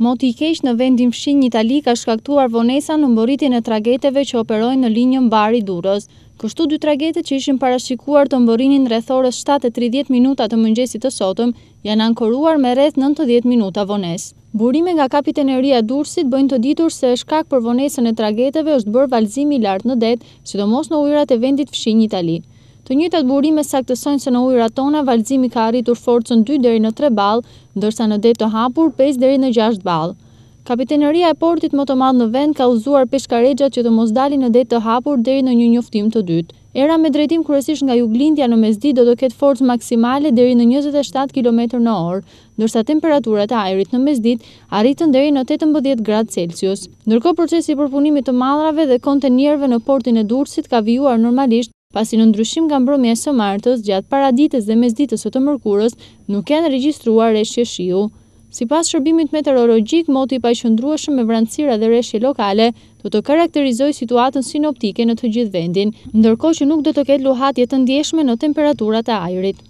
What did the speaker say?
Moti i kesh në vendin fshin një tali ka shkaktuar vonesa në mboritin e trageteve që operojnë në linjën bari durës. Kështu dy tragete që ishin parashikuar të mborinin rrethorës 7.30 minuta të mëngjesit të sotëm, janë ankoruar me rreth 90 minuta vones. Burime nga kapiteneria Durësit bëjnë të ditur se është kak për vonesën e trageteve është bërë valzimi lartë në det, sidomos në ujrat e vendit fshin një tali. Të njëjtat burime saktësojnë se në ujrat tona valzimi ka arritur forcën 2 deri në 3 ball, ndërsa në det të hapur 5 deri në 6 ball. Kapiteneria e portit më të madhë në vend ka uzuar peshkaregjat që të mos dalin në det të hapur deri në një njoftim të dytë. Era me drejtim kryesisht nga juglindja në mesdi do të ketë forcë maksimale deri në 27 km në orë, ndërsa temperaturat e ajrit në mezdit arritën deri në 18 gradë Celsius. Nërko procesi përpunimit të malrave dhe kontenierve në portin e Durësit ka vijuar normalisht pasi në ndryshim nga mbrëmi e së martës, gjatë paradites dhe mezditës o të mërkurës, nuk janë registruar reshje shiu. Si pas shërbimit meteorologjik, moti pa i shëndrueshëm me vranësira dhe reshje lokale, do të karakterizoj situatën sinoptike në të gjithë vendin, ndërko që nuk do të ketë luhatje të ndjeshme në temperaturat e ajrit.